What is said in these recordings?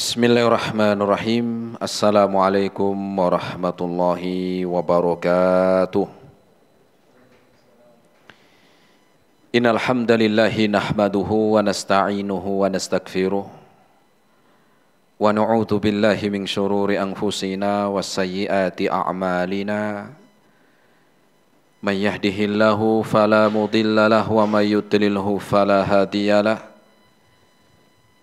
Bismillahirrahmanirrahim. Assalamualaikum warahmatullahi wabarakatuh. Innal hamdalillahi nahmaduhu wa nasta'inuhu wa nastaghfiruh. Wa na'udzu billahi min shururi anfusina wa sayyiati a'malina. May yahdihillahu fala mudilla lahu wa may yudlilhu fala hadiyalah.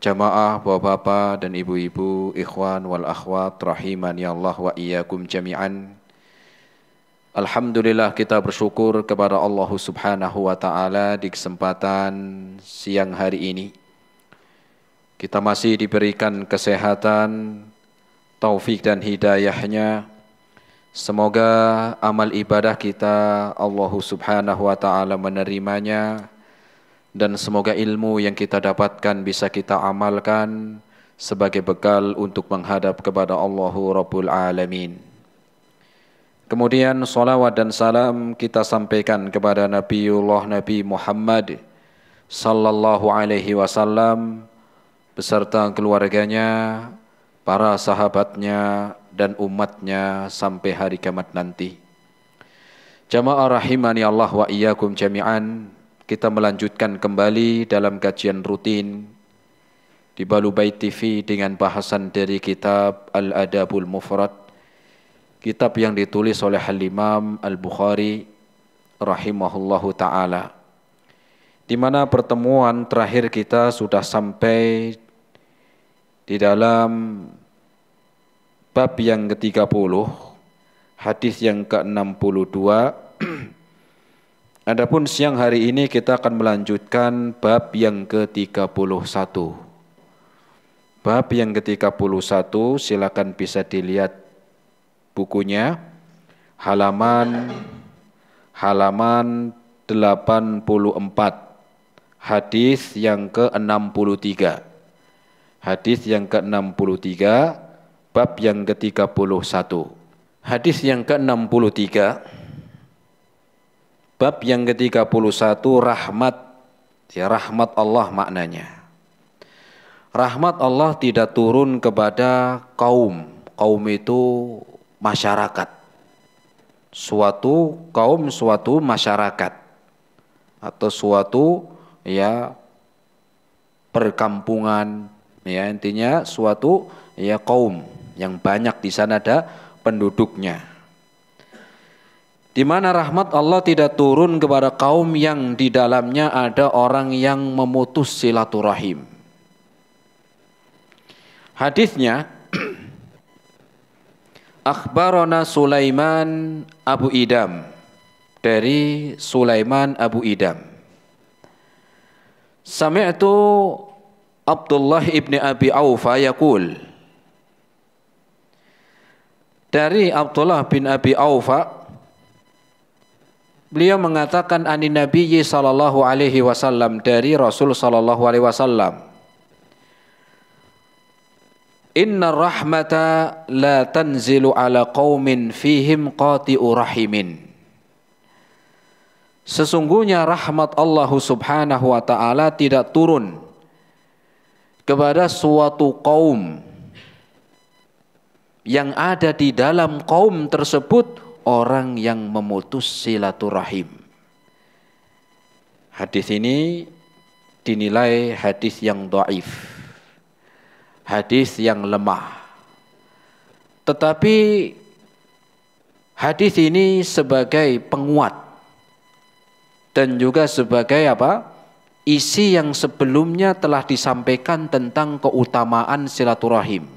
jamaah bapak-bapak dan ibu-ibu, ikhwan wal akhwat, rahimani Allah wa iyyakum jami'an. Alhamdulillah kita bersyukur kepada Allah Subhanahu wa taala di kesempatan siang hari ini. Kita masih diberikan kesehatan, taufik dan hidayahnya. Semoga amal ibadah kita Allah Subhanahu wa taala menerimanya dan semoga ilmu yang kita dapatkan bisa kita amalkan sebagai bekal untuk menghadap kepada Allah Rabbul Alamin. Kemudian salawat dan salam kita sampaikan kepada Nabiullah Nabi Muhammad sallallahu alaihi wasallam beserta keluarganya, para sahabatnya dan umatnya sampai hari kiamat nanti. Jamaah rahimani Allah wa iyyakum jami'an kita melanjutkan kembali dalam kajian rutin di Balubai TV dengan bahasan dari kitab Al-Adabul Mufrad kitab yang ditulis oleh Al-Imam Al-Bukhari rahimahullahu taala di mana pertemuan terakhir kita sudah sampai di dalam bab yang ke-30 hadis yang ke-62 Adapun siang hari ini kita akan melanjutkan bab yang ke-31. Bab yang ke-31 silakan bisa dilihat bukunya halaman halaman 84 hadis yang ke-63. Hadis yang ke-63 bab yang ke-31. Hadis yang ke-63 Bab yang ke-31 rahmat. Ya rahmat Allah maknanya. Rahmat Allah tidak turun kepada kaum. Kaum itu masyarakat. Suatu kaum, suatu masyarakat atau suatu ya perkampungan ya intinya suatu ya kaum yang banyak di sana ada penduduknya di mana rahmat Allah tidak turun kepada kaum yang di dalamnya ada orang yang memutus silaturahim. Hadisnya Akhbarona Sulaiman Abu Idam dari Sulaiman Abu Idam. Sami'tu Abdullah ibni Abi Aufa yaqul Dari Abdullah bin Abi Aufa Beliau mengatakan ani Nabi sallallahu alaihi wasallam dari Rasul sallallahu alaihi wasallam. Inna rahmata la tanzilu ala qaumin fihim qati'u rahimin. Sesungguhnya rahmat Allah Subhanahu wa taala tidak turun kepada suatu kaum yang ada di dalam kaum tersebut orang yang memutus silaturahim. Hadis ini dinilai hadis yang doaif, hadis yang lemah. Tetapi hadis ini sebagai penguat dan juga sebagai apa? isi yang sebelumnya telah disampaikan tentang keutamaan silaturahim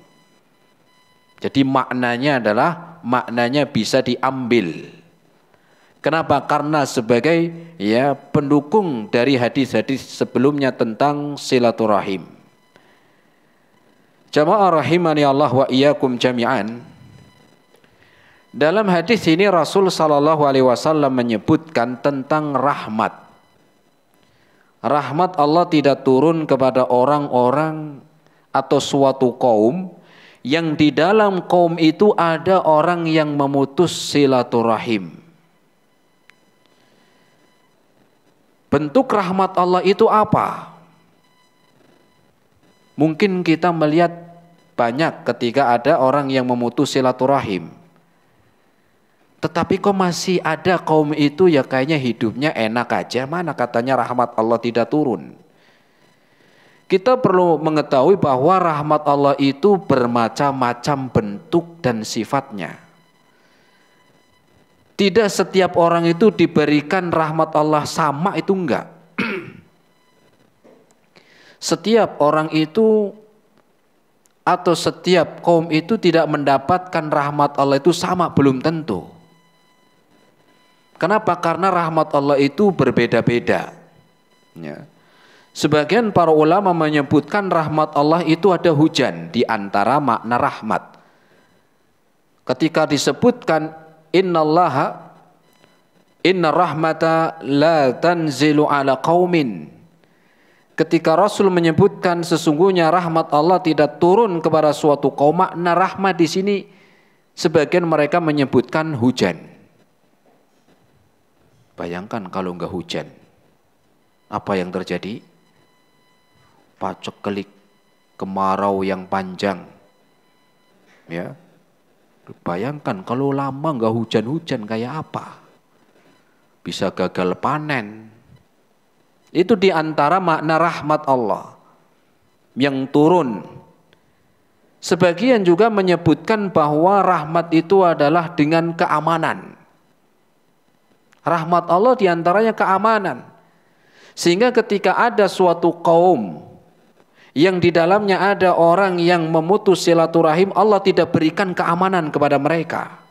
jadi maknanya adalah maknanya bisa diambil. Kenapa? Karena sebagai ya pendukung dari hadis-hadis sebelumnya tentang silaturahim. Jamaah rahimani Allah wa iyyakum jami'an. Dalam hadis ini Rasul Shallallahu Alaihi Wasallam menyebutkan tentang rahmat. Rahmat Allah tidak turun kepada orang-orang atau suatu kaum yang di dalam kaum itu ada orang yang memutus silaturahim. Bentuk rahmat Allah itu apa? Mungkin kita melihat banyak ketika ada orang yang memutus silaturahim. Tetapi kok masih ada kaum itu ya kayaknya hidupnya enak aja. Mana katanya rahmat Allah tidak turun. Kita perlu mengetahui bahwa rahmat Allah itu bermacam-macam bentuk dan sifatnya. Tidak setiap orang itu diberikan rahmat Allah sama itu enggak. setiap orang itu atau setiap kaum itu tidak mendapatkan rahmat Allah itu sama belum tentu. Kenapa? Karena rahmat Allah itu berbeda-beda. Ya. Sebagian para ulama menyebutkan rahmat Allah itu ada hujan di antara makna rahmat. Ketika disebutkan innallaha inna rahmata la tanzilu ala qaumin. Ketika Rasul menyebutkan sesungguhnya rahmat Allah tidak turun kepada suatu kaum, makna rahmat di sini sebagian mereka menyebutkan hujan. Bayangkan kalau enggak hujan, apa yang terjadi? paceklik kemarau yang panjang. Ya. Bayangkan kalau lama nggak hujan-hujan kayak apa? Bisa gagal panen. Itu diantara makna rahmat Allah yang turun. Sebagian juga menyebutkan bahwa rahmat itu adalah dengan keamanan. Rahmat Allah diantaranya keamanan. Sehingga ketika ada suatu kaum yang di dalamnya ada orang yang memutus silaturahim, Allah tidak berikan keamanan kepada mereka.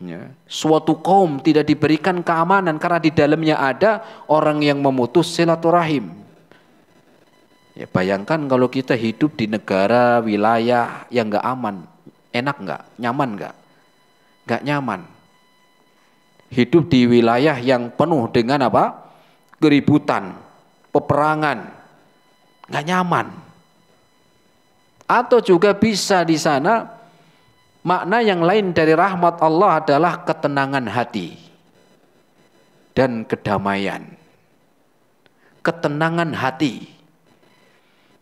Ya. Suatu kaum tidak diberikan keamanan karena di dalamnya ada orang yang memutus silaturahim. Ya, bayangkan kalau kita hidup di negara wilayah yang nggak aman, enak nggak, nyaman nggak, nggak nyaman. Hidup di wilayah yang penuh dengan apa? Keributan, peperangan, nggak nyaman. Atau juga bisa di sana makna yang lain dari rahmat Allah adalah ketenangan hati dan kedamaian. Ketenangan hati.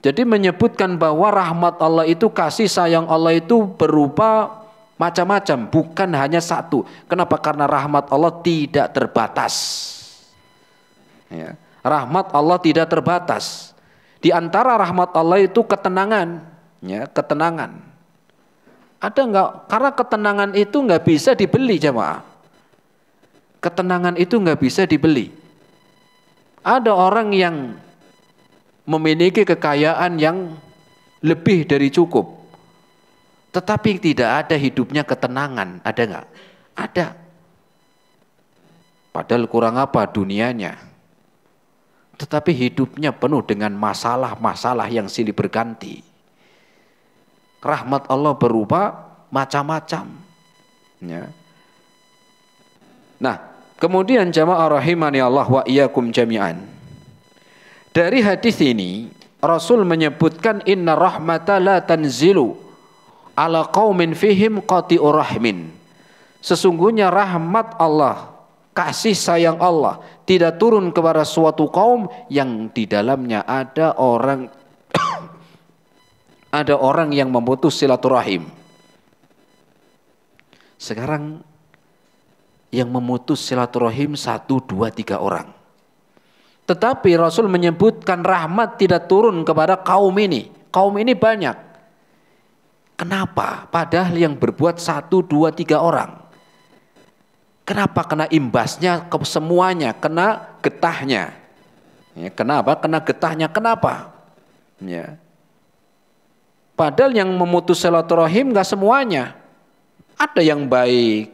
Jadi menyebutkan bahwa rahmat Allah itu kasih sayang Allah itu berupa macam-macam, bukan hanya satu. Kenapa? Karena rahmat Allah tidak terbatas. Ya. Rahmat Allah tidak terbatas. Di antara rahmat Allah itu ketenangan, ya, ketenangan. Ada enggak? Karena ketenangan itu nggak bisa dibeli jemaah. Ketenangan itu nggak bisa dibeli. Ada orang yang memiliki kekayaan yang lebih dari cukup. Tetapi tidak ada hidupnya ketenangan, ada nggak? Ada. Padahal kurang apa dunianya? Tetapi hidupnya penuh dengan masalah-masalah yang silih berganti. Rahmat Allah berupa macam-macam. Ya. Nah, kemudian jamaah rahimani Allah wa iyyakum jami'an. Dari hadis ini Rasul menyebutkan inna rahmata la tanzilu ala qaumin fihim qati'ur rahmin. Sesungguhnya rahmat Allah kasih sayang Allah tidak turun kepada suatu kaum yang di dalamnya ada orang ada orang yang memutus silaturahim. Sekarang yang memutus silaturahim satu, dua, tiga orang. Tetapi Rasul menyebutkan rahmat tidak turun kepada kaum ini. Kaum ini banyak. Kenapa? Padahal yang berbuat satu, dua, tiga orang. Kenapa kena imbasnya ke semuanya, kena getahnya. Ya, kenapa? Kena getahnya kenapa? Ya. Padahal yang memutus silaturahim nggak semuanya. Ada yang baik.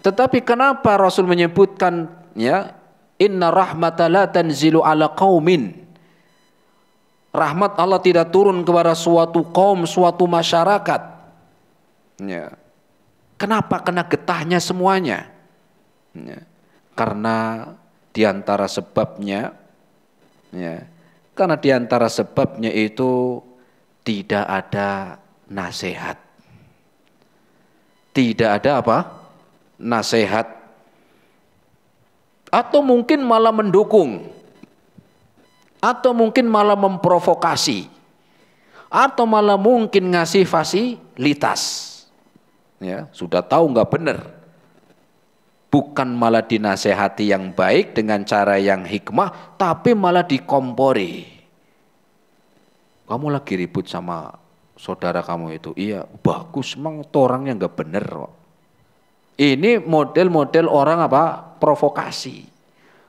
Tetapi kenapa Rasul menyebutkan ya inna rahmatala tanzilu ala qaumin rahmat Allah tidak turun kepada suatu kaum, suatu masyarakat. Ya. Kenapa kena getahnya semuanya? Ya. Karena diantara sebabnya, ya, karena diantara sebabnya itu tidak ada nasihat. Tidak ada apa? Nasihat. Atau mungkin malah mendukung. Atau mungkin malah memprovokasi. Atau malah mungkin ngasih fasilitas. Ya, sudah tahu nggak benar bukan malah dinasehati yang baik dengan cara yang hikmah tapi malah dikompori kamu lagi ribut sama saudara kamu itu iya bagus emang orangnya nggak bener ini model-model orang apa provokasi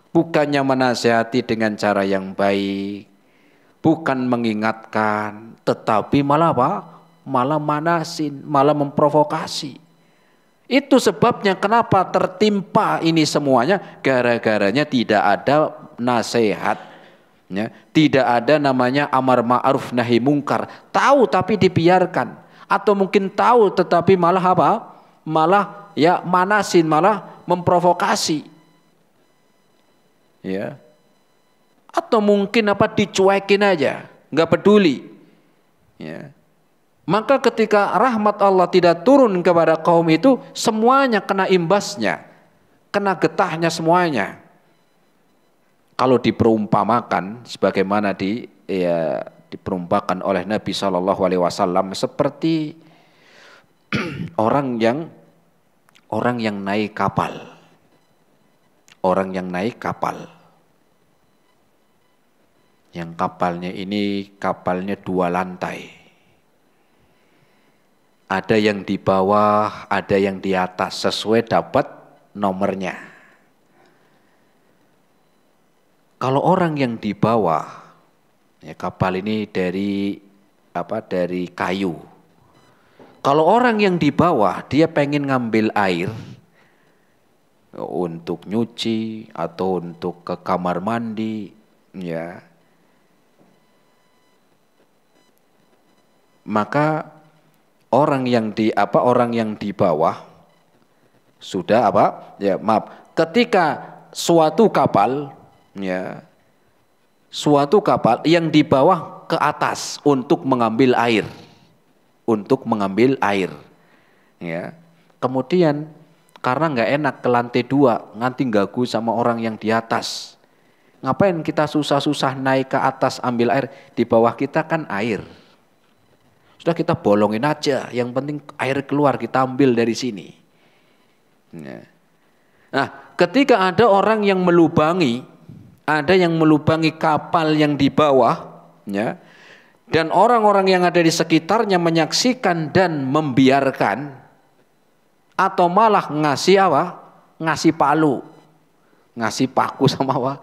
bukannya menasehati dengan cara yang baik bukan mengingatkan tetapi malah apa malah manasin malah memprovokasi itu sebabnya kenapa tertimpa ini semuanya gara-garanya tidak ada nasihat. Ya, tidak ada namanya amar ma'ruf nahi mungkar. Tahu tapi dibiarkan atau mungkin tahu tetapi malah apa? Malah ya manasin, malah memprovokasi. Ya. Atau mungkin apa dicuekin aja, nggak peduli. Ya. Maka ketika rahmat Allah tidak turun kepada kaum itu, semuanya kena imbasnya, kena getahnya semuanya. Kalau diperumpamakan sebagaimana di ya, diperumpamakan oleh Nabi Shallallahu Alaihi Wasallam seperti orang yang orang yang naik kapal, orang yang naik kapal. Yang kapalnya ini kapalnya dua lantai ada yang di bawah, ada yang di atas sesuai dapat nomornya. Kalau orang yang di bawah, ya kapal ini dari apa? Dari kayu. Kalau orang yang di bawah dia pengen ngambil air, untuk nyuci atau untuk ke kamar mandi ya maka orang yang di apa orang yang di bawah sudah apa ya maaf ketika suatu kapal ya suatu kapal yang di bawah ke atas untuk mengambil air untuk mengambil air ya kemudian karena nggak enak ke lantai dua nganti gagu sama orang yang di atas ngapain kita susah-susah naik ke atas ambil air di bawah kita kan air sudah kita bolongin aja, yang penting air keluar kita ambil dari sini. Ya. Nah, ketika ada orang yang melubangi, ada yang melubangi kapal yang di bawah, ya, dan orang-orang yang ada di sekitarnya menyaksikan dan membiarkan, atau malah ngasih apa? Ngasih palu, ngasih paku sama apa?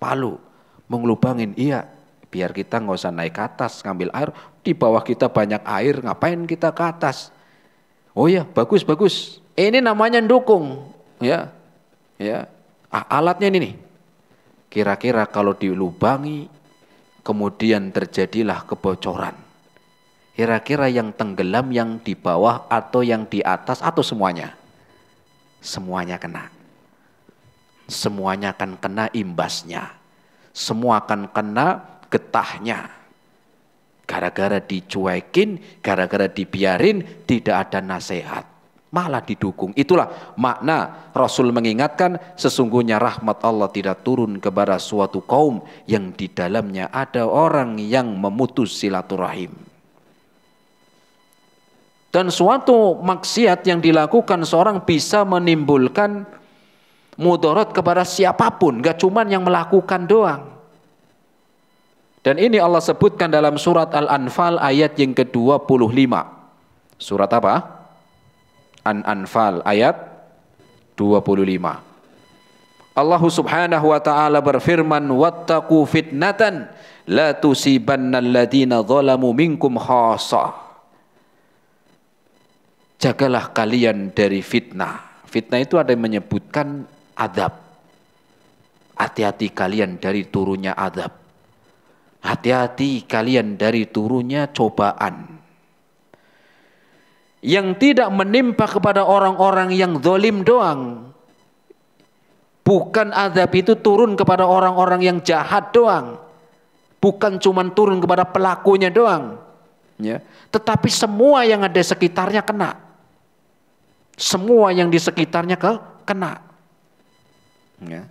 Palu, mengelubangin. Iya, biar kita nggak usah naik ke atas ngambil air di bawah kita banyak air ngapain kita ke atas oh ya bagus bagus ini namanya dukung ya ya ah, alatnya ini nih kira-kira kalau dilubangi kemudian terjadilah kebocoran kira-kira yang tenggelam yang di bawah atau yang di atas atau semuanya semuanya kena semuanya akan kena imbasnya semua akan kena getahnya. Gara-gara dicuekin, gara-gara dibiarin, tidak ada nasihat. Malah didukung. Itulah makna Rasul mengingatkan sesungguhnya rahmat Allah tidak turun kepada suatu kaum yang di dalamnya ada orang yang memutus silaturahim. Dan suatu maksiat yang dilakukan seorang bisa menimbulkan mudarat kepada siapapun, gak cuman yang melakukan doang. Dan ini Allah sebutkan dalam surat Al-Anfal ayat yang ke-25. Surat apa? al anfal ayat 25. Allah Subhanahu wa taala berfirman, "Wattaqu fitnatan la tusibanna zalamu minkum Jagalah kalian dari fitnah. Fitnah itu ada yang menyebutkan adab. Hati-hati kalian dari turunnya adab Hati-hati kalian dari turunnya cobaan. Yang tidak menimpa kepada orang-orang yang zolim doang. Bukan azab itu turun kepada orang-orang yang jahat doang. Bukan cuma turun kepada pelakunya doang. Ya. Tetapi semua yang ada sekitarnya kena. Semua yang di sekitarnya ke, kena. Ya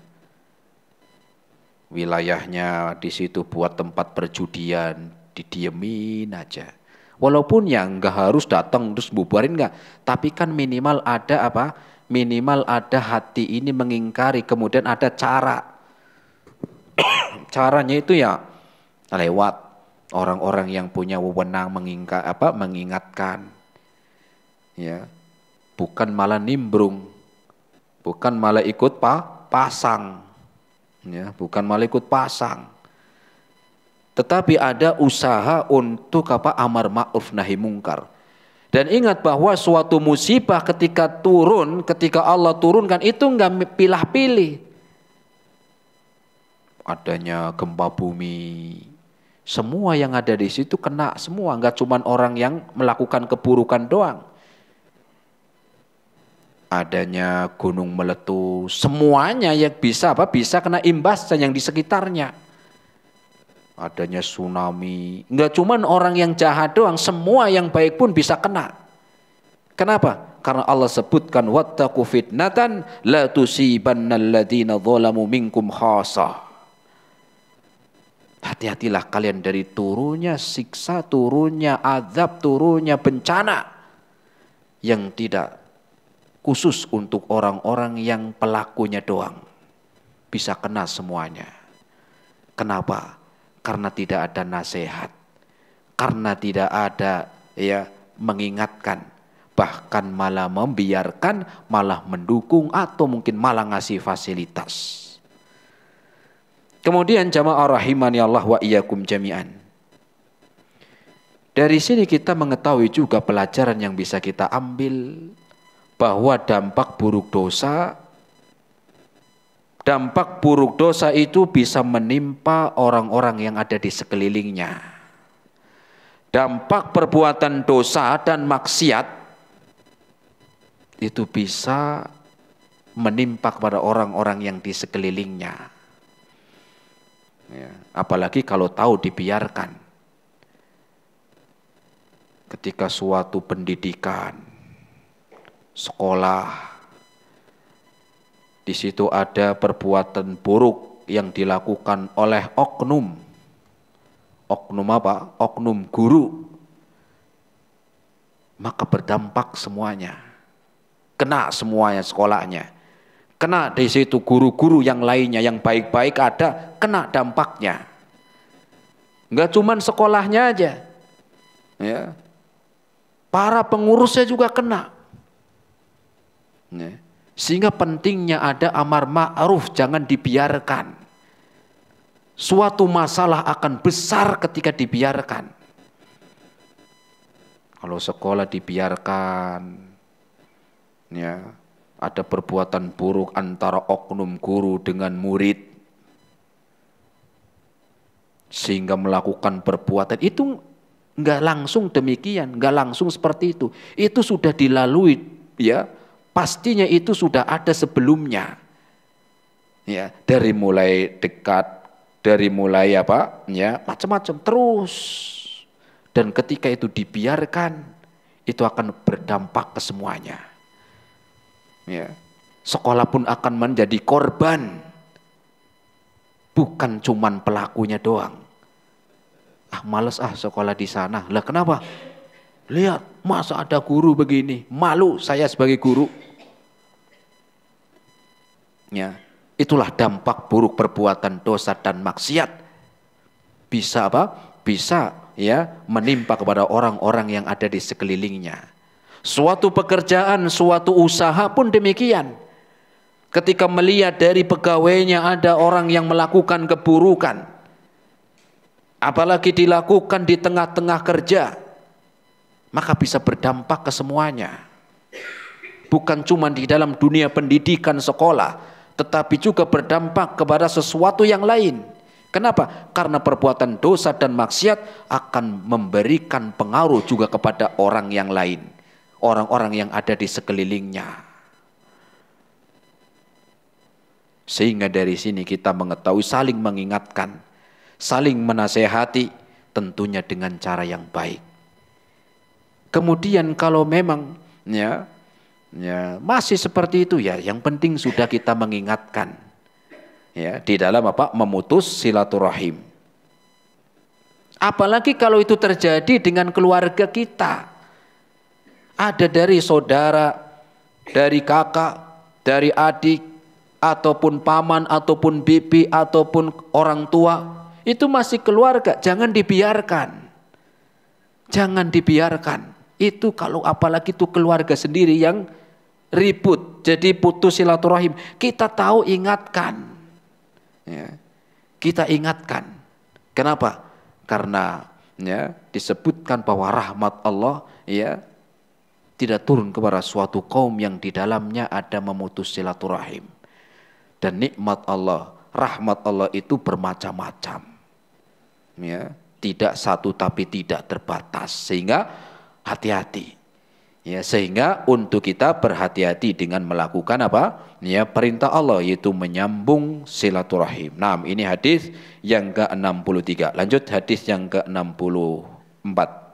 wilayahnya di situ buat tempat perjudian didiemin aja walaupun yang nggak harus datang terus bubarin nggak tapi kan minimal ada apa minimal ada hati ini mengingkari kemudian ada cara caranya itu ya lewat orang-orang yang punya wewenang mengingkar apa mengingatkan ya bukan malah nimbrung bukan malah ikut pa, pasang ya, bukan malah pasang. Tetapi ada usaha untuk apa amar ma'ruf nahi mungkar. Dan ingat bahwa suatu musibah ketika turun, ketika Allah turunkan itu enggak pilah-pilih. Adanya gempa bumi, semua yang ada di situ kena semua, enggak cuma orang yang melakukan keburukan doang adanya gunung meletus, semuanya yang bisa apa bisa kena dan yang di sekitarnya. Adanya tsunami, enggak cuman orang yang jahat doang, semua yang baik pun bisa kena. Kenapa? Karena Allah sebutkan wattaqu fitnatan la tusibannal zalamu minkum khasa Hati-hatilah kalian dari turunnya siksa, turunnya azab, turunnya bencana yang tidak khusus untuk orang-orang yang pelakunya doang bisa kena semuanya. Kenapa? Karena tidak ada nasihat, karena tidak ada ya mengingatkan, bahkan malah membiarkan, malah mendukung atau mungkin malah ngasih fasilitas. Kemudian jamaah rahimani Allah wa iyyakum jami'an. Dari sini kita mengetahui juga pelajaran yang bisa kita ambil bahwa dampak buruk dosa dampak buruk dosa itu bisa menimpa orang-orang yang ada di sekelilingnya. Dampak perbuatan dosa dan maksiat itu bisa menimpa kepada orang-orang yang di sekelilingnya. Ya, apalagi kalau tahu dibiarkan. Ketika suatu pendidikan, sekolah. Di situ ada perbuatan buruk yang dilakukan oleh oknum. Oknum apa? Oknum guru. Maka berdampak semuanya. Kena semuanya sekolahnya. Kena di situ guru-guru yang lainnya yang baik-baik ada, kena dampaknya. Enggak cuman sekolahnya aja. Ya. Para pengurusnya juga kena sehingga pentingnya ada amar ma'ruf, jangan dibiarkan. Suatu masalah akan besar ketika dibiarkan. Kalau sekolah dibiarkan, ya ada perbuatan buruk antara oknum guru dengan murid, sehingga melakukan perbuatan itu nggak langsung demikian, nggak langsung seperti itu. Itu sudah dilalui ya pastinya itu sudah ada sebelumnya. Ya, dari mulai dekat, dari mulai apa? Ya, macam-macam terus. Dan ketika itu dibiarkan, itu akan berdampak ke semuanya. Ya. Sekolah pun akan menjadi korban. Bukan cuman pelakunya doang. Ah males ah sekolah di sana. Lah kenapa? Lihat, masa ada guru begini? Malu saya sebagai guru. Ya, itulah dampak buruk perbuatan dosa dan maksiat. Bisa apa? Bisa ya menimpa kepada orang-orang yang ada di sekelilingnya. Suatu pekerjaan, suatu usaha pun demikian. Ketika melihat dari pegawainya ada orang yang melakukan keburukan, apalagi dilakukan di tengah-tengah kerja, maka bisa berdampak ke semuanya. Bukan cuma di dalam dunia pendidikan sekolah, tetapi juga berdampak kepada sesuatu yang lain. Kenapa? Karena perbuatan dosa dan maksiat akan memberikan pengaruh juga kepada orang yang lain, orang-orang yang ada di sekelilingnya. Sehingga dari sini kita mengetahui saling mengingatkan, saling menasehati tentunya dengan cara yang baik. Kemudian kalau memang ya Ya, masih seperti itu ya. Yang penting sudah kita mengingatkan. Ya, di dalam apa? Memutus silaturahim. Apalagi kalau itu terjadi dengan keluarga kita. Ada dari saudara, dari kakak, dari adik, ataupun paman, ataupun bibi, ataupun orang tua. Itu masih keluarga, jangan dibiarkan. Jangan dibiarkan. Itu kalau apalagi itu keluarga sendiri yang ribut, jadi putus silaturahim. Kita tahu ingatkan. Ya. Kita ingatkan. Kenapa? Karena ya disebutkan bahwa rahmat Allah ya tidak turun kepada suatu kaum yang di dalamnya ada memutus silaturahim. Dan nikmat Allah, rahmat Allah itu bermacam-macam. Ya, tidak satu tapi tidak terbatas sehingga hati-hati. Ya, sehingga untuk kita berhati-hati dengan melakukan apa? Ya, perintah Allah yaitu menyambung silaturahim. Nah, ini hadis yang ke-63. Lanjut hadis yang ke-64.